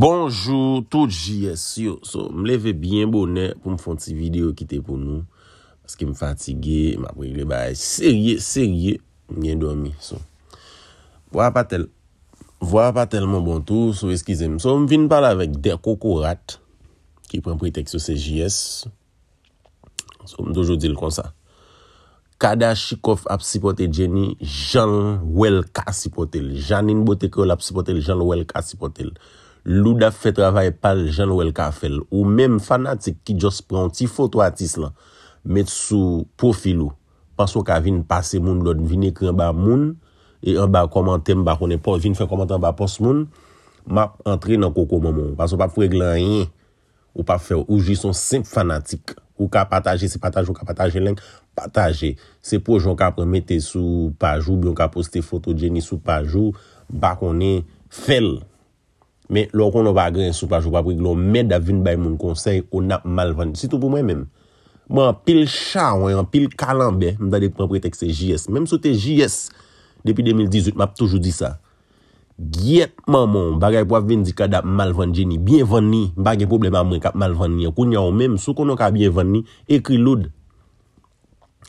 Bonjour tout G.S. yo, so m leve bien bonnet pou m fon ti video ki te pou nou Aske m fatige, m aprele ba serye, serye, m bien dormi, so Vwa pa tel, vwa pa tel mon bantou, so eskize m, so m vin pala vek der koko rat Ki pren preteks yo se G.S. So m dojo dil kon sa Kada chikof ap sipote jeni, jan welka sipote l Janin bote kol ap sipote l, jan welka sipote l Lou da fè travay pal jan ou el ka fèl. Ou mèm fanatik ki jòs pran ti foto atis lan. Met sou profil ou. Pas wò ka vin pase moun blod. Vin ekran ba moun. E yon ba komantem ba konen. Pon vin fè komantem ba pos moun. Ma antre nan koko moun moun. Pas wò pa fò e glan yè. Ou pa fè wò. Ou jè son semp fanatik. Ou ka patajè se patajè. Ou ka patajè lèng. Patajè. Se pou jòn ka pran metè sou pajou. Bi yon ka postè foto djeni sou pajou. Ba konen fèl. Men, lò kon nou va agren sou pa chou pa prik lò, men da vin bay moun konsey kon ap malvan. Si tou pou mwen men, man pil chan, pil kalan be, mwen dade pou mwen pretex se JS. Men m sou te JS, depi 2018, m ap toujou di sa. Gyet man moun, bagay pou avin di kad ap malvan jeni, bienvan ni, bagay poubleman mwen kap malvan ni. Koun yon men, m sou kon nou ka bienvan ni, ekri loud,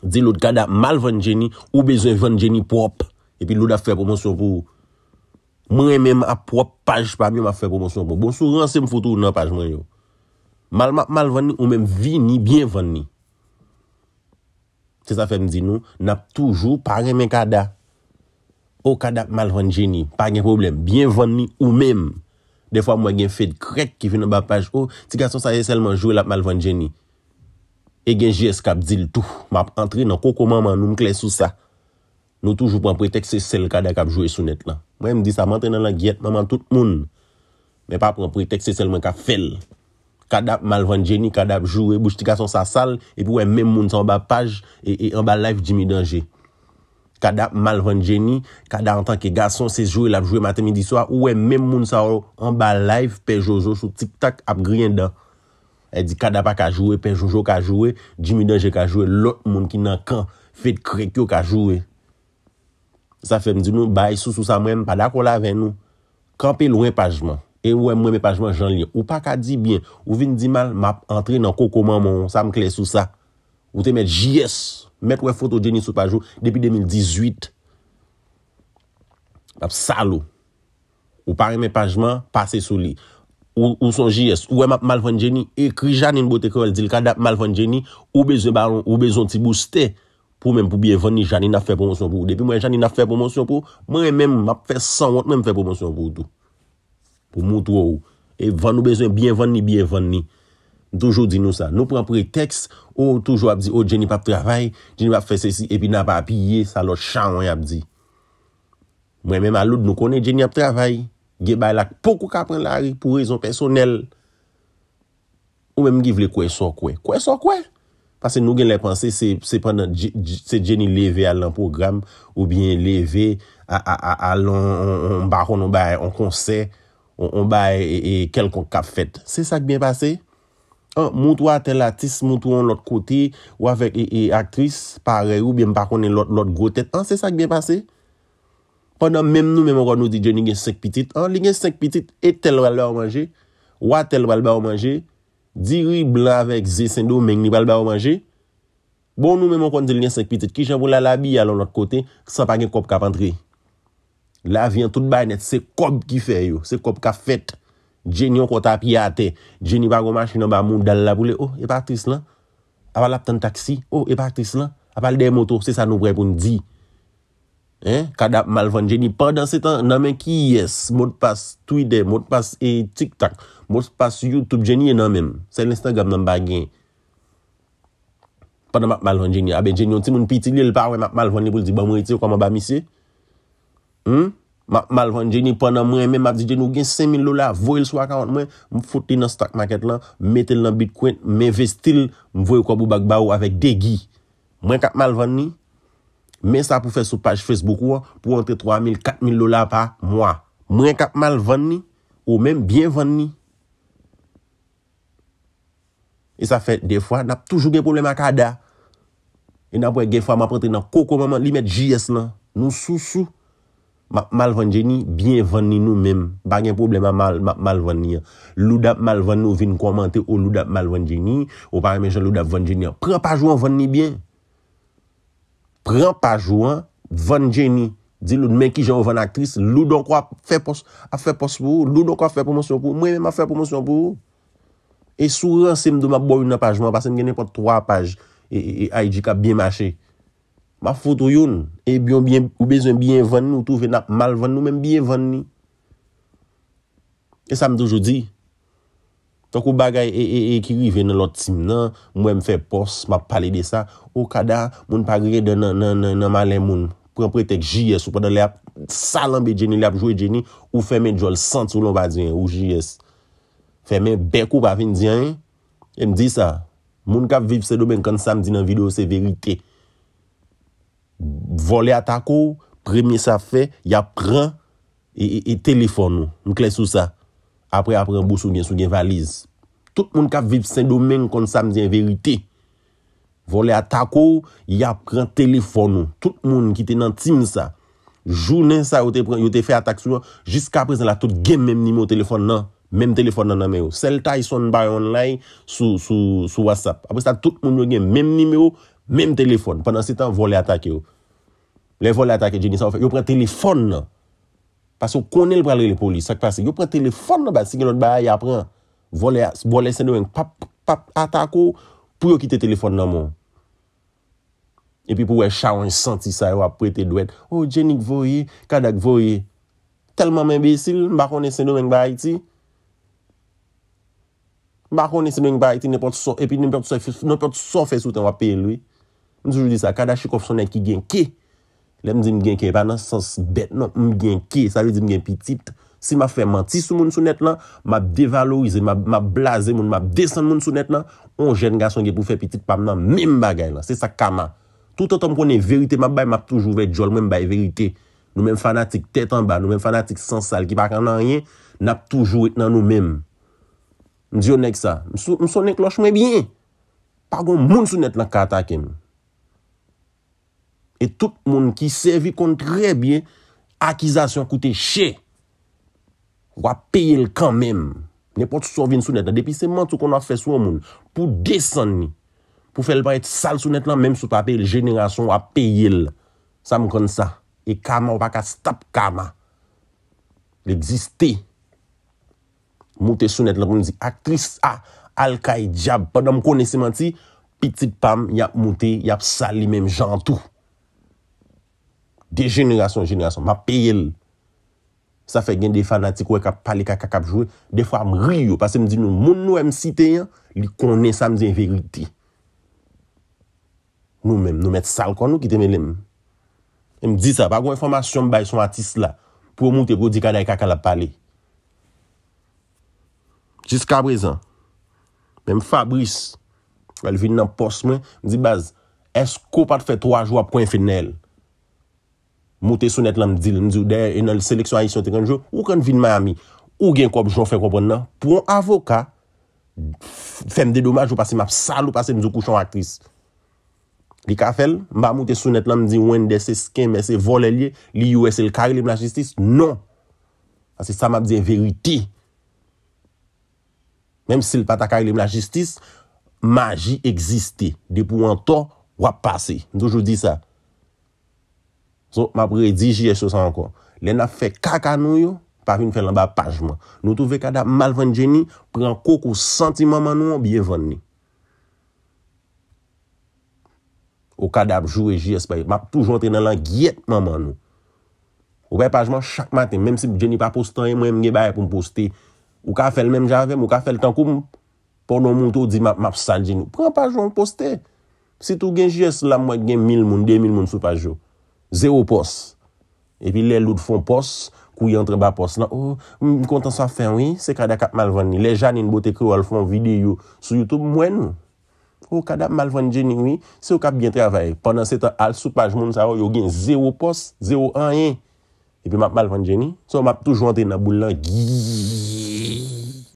di loud kad ap malvan jeni, ou bezo evan jeni pop. Epi loud a fe pou moun sou pou... Mwen men ap propaj pa myo ma fe komosyon pou. Bo sou ran se mfoto ou nan paj mwen yo. Malvan ni ou men vini, bienvan ni. Se sa fe mdi nou, nap toujou pare men kada. Ou kada ap malvan jeni, pa gen problem. Bienvan ni ou men. Defwa mwen gen fed krek ki fin nan bapaj. Ou, oh, ti kason sa ye selman jowe la ap malvan jeni. E gen jes kap dil tou. Mwen ap entre nan koko manman nou mkle sou sa. Nou toujou pou an pretex se sel kada kap jowe sou net la. Mwen mdi sa mante nan la gyet maman tout moun. Mwen pa pou an pretex se sel mwen kap fel. Kada ap malvan jeni, kada ap jowe, bouch ti kason sa sal, epi wè men moun sa an ba page, e, e an ba live Jimmy Dange. Kada ap malvan jeni, kada an tanke gason se jowe la jowe maten midi soa, wè men moun sa an ba live pe jojo sou tiktak ap griyen da. E di kada pa ka jowe, pe jojo ka jowe, Jimmy Dange ka jowe, lout moun ki nan kan, Fed Krekyo ka jowe. Sa fèm di nou bay sou sou sa mwen pa dakola ven nou. Kampè lwen pajman. E wè e mwen pajman jan li. Ou pa ka di bien. Ou vin di mal map entre nan koko man moun sa mkle sou sa. Ou te met JS. Met wè foto geni sou pajman depi 2018. Map salou. Ou pare mwen pajman pase sou li. Ou son JS. Ou wè e map mal fon geni. E kri jan en bot ekor al di lka dap mal fon geni. Ou bezon ti booste. Pou mèm pou biyevon ni janin ap fè pwonsyon pou. Depi mwen janin ap fè pwonsyon pou, mwen mèm ap fè san wot mèm fè pwonsyon pou tout. Pou moutro ou. E van nou bezwen biyevon ni, biyevon ni. Toujou di nou sa. Nou pran pretext ou toujou ap di, ou oh, jenip ap travay, jenip ap fè se si, epi nan pa api ye, salot chan wè ap di. Mwen mèm aloud nou konen jenip ap travay. Ge bay lak pokou ka pran lari pou rezon personel. Ou mèm givle kwen so kwen. Kwen so kwen? Pase nou gen le panse se jeni leve al an program ou biye leve al an baron, an konser, an baye kel kon kap fet. Se sa ki biye pase? Mout wate latis, mout wan lot koti, wavek e aktris, pare ou biye mbar konen lot gotet. Se sa ki biye pase? Pana mem nou memoran nou di jeni gen sek pitit. Li gen sek pitit e tel wal ba o manje, wate l wal ba o manje. Di ri bla vek zesendo menk ni bal ba o manje. Bon nou men moun konti li an sek pitit. Kishan pou la la bi alon lot kote. Kisa pa gen kop ka pantri. La vyen tout bay net. Se kop ki fe yo. Se kop ka fet. Dje nyo konta api ate. Dje nyo bago manche nan ba moun dal la poule. O, oh, e patris lan. A pal ap ten taksi. O, oh, e patris lan. A pal dey moto. Se sa nou brepoun di. Kad ap malvon geni. Pendan se tan nan men ki yes. Mot pas twide, mot pas e, tiktak. Mot pas youtube geni e nan men. Se Instagram nan bagen. Pendan mak malvon geni. A be geni yon ti moun piti li el pa we mak malvon li pou li di ba mwen iti yo koman ba misye. Hmm? Mak malvon geni. Pendan mwen men mak di geni ou geni 5.000 lola. Voil sou akant mwen. Mfoti nan stak maket lan. Metel nan bitcoin. Men vestil. Mvoyo koubou bagba ou avek degi. Mwen kap malvon ni. Men sa pou fè sou page Facebook wè, pou wante 3.000, 4.000 lola pa, mwen. Mwen kap mal venni, ou men bien venni. E sa fè, de fwa, nap toujou gen problem akada. E nap wè gen fwa mwen prete nan koko maman, li met JS lan. Nou sou sou, mal venni geni, bien venni nou men. Ban gen problem ak mal venni. Lou dap mal venni ou vin komante ou lou dap mal venni geni, ou pari men chan lou dap venni geni, pran pajou an venni bien. Pren paj wan, van jeni, di loun men ki jan wan akris, loun donkwa a fe pos pou, loun donkwa a fe promosyon pou, mwen men a fe promosyon pou. E sou ren se mdouman bo yon nan paj wan, basen genen pot 3 paj, e a yi di ka bie mache. Ma fotou yon, e byon byen, ou bezon byen van nou, tou ven ap mal van nou, men byen van nou. E sa mdoujou di, Tok ou bagay e e e ki rive nan lot tim nan, mwen fè pos, mwen pale de sa, ou kada moun pa gre de nan nan nan nan nan malen moun. Pren pre tek JS, ou pwede le ap salan be jeni, le ap jowe jeni, ou fè men jol santou lomba diyan ou JS. Fè men bekou pa fin diyan, eh? e mdi sa. Moun kap viv se domen kan samdi nan video se verite. Vole atako, premye sa fè, ya pran, e, e, e telefon nou, mwen kle sou sa. apre apre mbou sou gen sou gen valiz. Tout moun kap viv sen domen kon sam diyen verite. Vole atakou, ya pren telefon nou. Tout moun ki te nan tim sa. Jounen sa yo te pren, yo te fe atak sou, jiska apre zan la tout gen mem nime ou telefon nan. Mem telefon nan nan men ou. Seltay son bayon lay sou WhatsApp. Apre sa tout moun yo gen mem nime ou, mem telefon. Pendan se tan vole atakou. Le vole atakou geni sa ou fe, yo pren telefon nan. Pas yo konel pralre li polis, sak pa se yo pralre telefon nan ba sigelot ba aya pran, vole sendo yon pap, pap, atako, pou yo kite telefon nan moun. E pi pou we chawon yon senti sa yo apre te dwet, o, oh, jenik voye, kada kvoye, telman men besil, mba konen sendo yon ba a iti, mba konen sendo yon ba a iti, epi ne pot so fesoutan wapel we. Ndoujou di sa, kada chikof sonen ki genke, Le m di m gen ke pa nan sans bet nan, m gen ke, sa re di m gen pi tipte. Si ma fe mantisou moun sou net nan, ma devalorize, ma blaze moun, ma desen moun sou net nan, on jen ga son ge pou fe pi tipte pa m nan, mèm bagay nan, se sa kama. Tout an ton m konen verite, ma bay m ap toujou vey djol, mwen bay verite. Nou mèm fanatik tetan ba, nou mèm fanatik sans sal ki pa kan nan ryen, nap toujou et nan nou mèm. M diyon ek sa, m sonen kloch mwen biyen, pa gon moun sou net nan kata kem. E tout moun ki servi kon tre bie akizasyon koute che. Wap peye l kanmem. Nè pot souvin sou net nan. Depi seman tou kon wap fè sou moun. Pou desen ni. Pou fèl pa et sal sou net nan. Mèm sou ta peye l jenerasyon wap peye l. Sa moun kon sa. E kama wap akastap kama. L egziste. Moute sou net nan. Moun di aktris a alkay diab. Pou nan moun konese man ti. Pitit pam yap moute yap sal li mèm jantou. De jenerasyon jenerasyon. Ma peye l. Sa fe gen de fanatik wè ka pale kaka kabjowe. Defwa m riyo. Pasè m di nou. Moun nou m site yon. Li konen sa m di en verite. Nou men. Nou met sal kon nou ki teme lem. M di sa. Pa gwen informasyon m bay son atis la. Pwè moun te bo di kada yon kaka la pale. Jiska brezan. Men Fabrice. El vin nan pos men. M di baz. Esko pat fe 3 jou ap kon fene l. Moute sou net lam di, mzou de enol seleksyon ayisyon te genjou, ou ken vin Miami, ou gen kob joun fèk obon nan, pou an avoka, fèm de domaj ou pasi map sal ou pasi mzou kouchon aktris. Li ka fel, mba moute sou net lam di, wèn de se skem, se vole li, li yoy se l kari li mla jistis, non. Asi sa map di en veriti. Mem si l pata kari li mla jistis, maji egziste, depou an to, wap pase. Mzou jou di sa. So, map redi GS yo sa ankon. Le na fe kaka nou yo, pa fin fe lan ba pajman. Nou tou ve kadap malvan geni, pren koko senti maman nou, biyevan ni. Ou kadap jowe GS baye, map toujou ente nan lang yet maman nou. Ou baye pajman chak maten, menm si geni pa postan yon, mwen mwen ge baye pou m'poste. Ou ka fel menm javem, ou ka fel tankou moun. Pon nou moun tou di map, map san geni. Pren pajman pou poste. Si tou geni GS la, mwen geni mil moun, dey mil moun sou pajman yo. Zero pos. Epi lè lout fon pos, kou yon treba pos nan. O, kontan sa fen, wè, se kada kap malvan ni. Lè janin bote kre wè l fon videyo sou YouTube mwen. O, kada malvan djeni, wè, se wè kap bien travay. Pendan setan al, sou page moun sa wè, yon gen. Zero pos, zero an yè. Epi map malvan djeni, se wè map toujwante nan boulan.